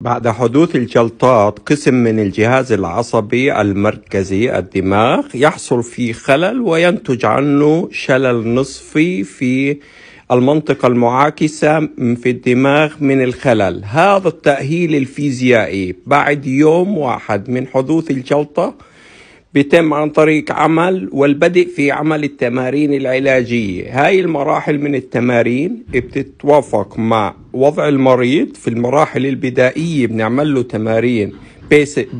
بعد حدوث الجلطات قسم من الجهاز العصبي المركزي الدماغ يحصل في خلل وينتج عنه شلل نصفي في المنطقة المعاكسة في الدماغ من الخلل هذا التأهيل الفيزيائي بعد يوم واحد من حدوث الجلطة بيتم عن طريق عمل والبدء في عمل التمارين العلاجية هاي المراحل من التمارين بتتوافق مع وضع المريض في المراحل البدائية بنعمل له تمارين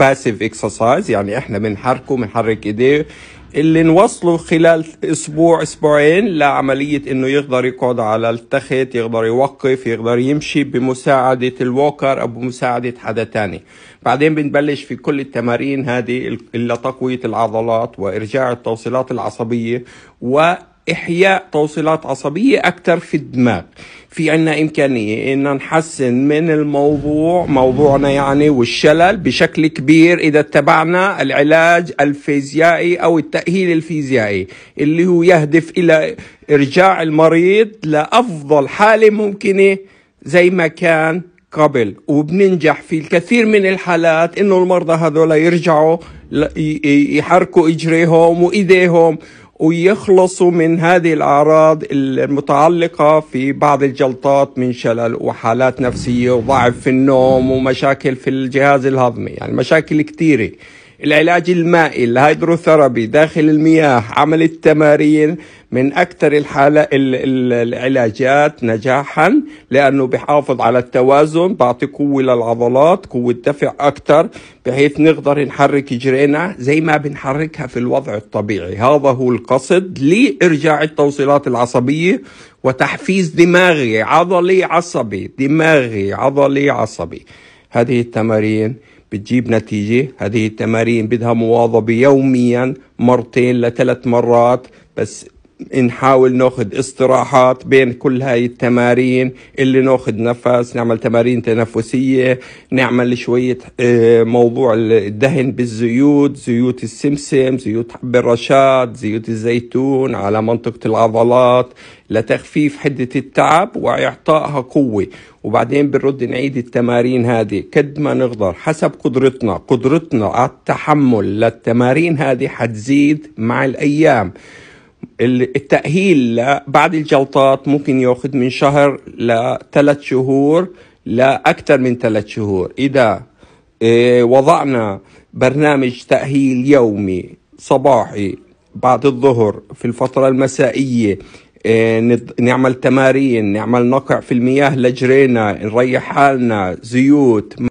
باسيف اكسرسايز يعني احنا بنحركه بنحرك ايديه اللي نوصله خلال اسبوع اسبوعين لعمليه انه يقدر يقعد على التخت يقدر يوقف يقدر يمشي بمساعده الوكر او بمساعده حدا تاني بعدين بنبلش في كل التمارين هذه لتقويه العضلات وارجاع التوصيلات العصبيه و إحياء توصيلات عصبية أكثر في الدماغ في عنا إمكانية إن نحسن من الموضوع موضوعنا يعني والشلل بشكل كبير إذا اتبعنا العلاج الفيزيائي أو التأهيل الفيزيائي اللي هو يهدف إلى إرجاع المريض لأفضل حالة ممكنة زي ما كان قبل وبننجح في الكثير من الحالات انه المرضى هذول يرجعوا يحركوا اجريهم وايديهم ويخلصوا من هذه الأعراض المتعلقة في بعض الجلطات من شلل وحالات نفسية وضعف في النوم ومشاكل في الجهاز الهضمي يعني مشاكل كثيرة العلاج المائي الهيدروثيرابي داخل المياه عمل التمارين من أكثر الحالة العلاجات نجاحا لأنه بحافظ على التوازن بعطي قوة للعضلات قوة دفع أكثر بحيث نقدر نحرك جرينا زي ما بنحركها في الوضع الطبيعي هذا هو القصد لإرجاع التوصيلات العصبية وتحفيز دماغي عضلي عصبي دماغي عضلي عصبي هذه التمارين بتجيب نتيجة هذه التمارين بدها مواظبة يوميا مرتين لثلاث مرات بس نحاول ناخذ استراحات بين كل هاي التمارين اللي ناخذ نفس نعمل تمارين تنفسية نعمل شوية آه، موضوع الدهن بالزيوت زيوت السمسم زيوت حب الرشاد زيوت الزيتون على منطقة العضلات لتخفيف حدة التعب وإعطائها قوة وبعدين بنرد نعيد التمارين هذه قد ما نقدر حسب قدرتنا قدرتنا على التحمل للتمارين هذه حتزيد مع الأيام التأهيل بعد الجلطات ممكن يأخذ من شهر لثلاث شهور لأكثر من ثلاث شهور إذا آه، وضعنا برنامج تأهيل يومي صباحي بعد الظهر في الفترة المسائية آه، نعمل تمارين نعمل نقع في المياه لجرينا نريح حالنا زيوت